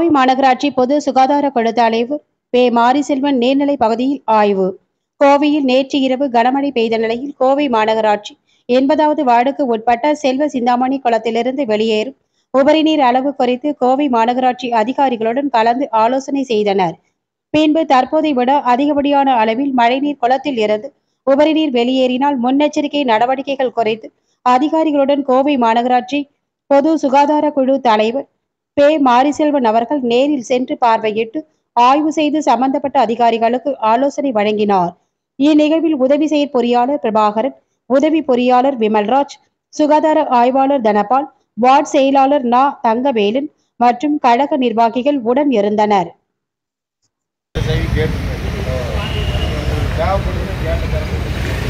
கோவை மாநகராட்சி பொது சுகாதார குழு தலைவர் பே மாரிசெல்வன் நேர்நிலை பகுதியில் ஆய்வு கோவையில் நேற்று இரவு கனமழை பெய்த நிலையில் கோவை மாநகராட்சி எண்பதாவது வார்டுக்கு உட்பட்ட செல்வ சிந்தாமணி குளத்திலிருந்து வெளியேறும் உபரிநீர் அளவு குறித்து கோவை மாநகராட்சி அதிகாரிகளுடன் கலந்து ஆலோசனை செய்தனர் பின்பு தற்போதை விட அதிகப்படியான அளவில் மழைநீர் குளத்தில் இருந்து உபரிநீர் வெளியேறினால் முன்னெச்சரிக்கை நடவடிக்கைகள் குறித்து அதிகாரிகளுடன் கோவை மாநகராட்சி பொது சுகாதார குழு தலைவர் பே மாரிசெல்வன் அவர்கள் நேரில் சென்று பார்வையிட்டு ஆய்வு செய்து சம்பந்தப்பட்ட அதிகாரிகளுக்கு ஆலோசனை வழங்கினார் இந்நிகழ்வில் உதவி செயற் பொறியாளர் பிரபாகரன் உதவி பொறியாளர் விமல்ராஜ் சுகாதார ஆய்வாளர் தனபால் வார்டு செயலாளர் நா தங்கவேலன் மற்றும் கழக நிர்வாகிகள் உடன் இருந்தனர் தேவைப்படுது